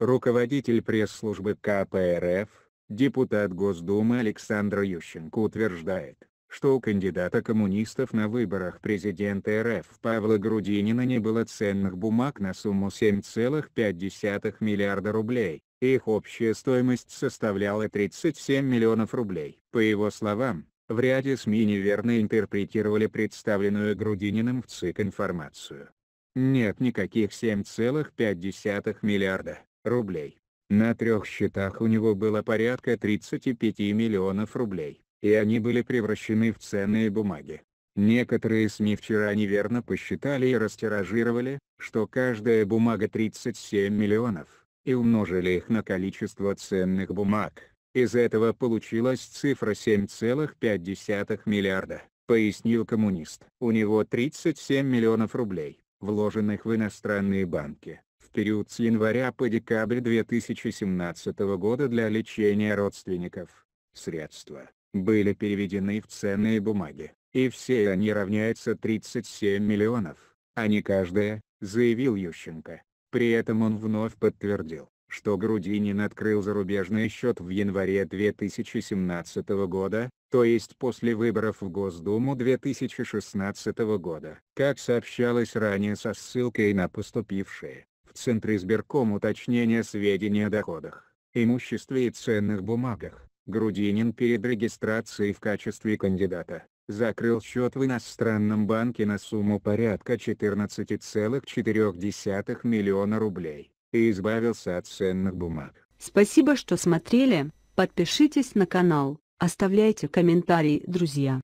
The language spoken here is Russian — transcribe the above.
Руководитель пресс-службы КПРФ, депутат Госдумы Александр Ющенко утверждает, что у кандидата коммунистов на выборах президента РФ Павла Грудинина не было ценных бумаг на сумму 7,5 миллиарда рублей, их общая стоимость составляла 37 миллионов рублей. По его словам, в ряде СМИ неверно интерпретировали представленную Грудининым в ЦИК информацию. Нет никаких 7,5 миллиарда рублей. На трех счетах у него было порядка 35 миллионов рублей, и они были превращены в ценные бумаги. Некоторые СМИ вчера неверно посчитали и растиражировали, что каждая бумага 37 миллионов, и умножили их на количество ценных бумаг. Из этого получилась цифра 7,5 миллиарда, пояснил коммунист. У него 37 миллионов рублей, вложенных в иностранные банки в период с января по декабрь 2017 года для лечения родственников. Средства были переведены в ценные бумаги, и все они равняются 37 миллионов, а не каждая, заявил Ющенко. При этом он вновь подтвердил, что Грудинин открыл зарубежный счет в январе 2017 года, то есть после выборов в Госдуму 2016 года. Как сообщалось ранее со ссылкой на поступившие в Центре избирком уточнения сведений о доходах, имуществе и ценных бумагах. Грудинин перед регистрацией в качестве кандидата закрыл счет в иностранном банке на сумму порядка 14,4 миллиона рублей и избавился от ценных бумаг. Спасибо, что смотрели. Подпишитесь на канал, оставляйте комментарии, друзья.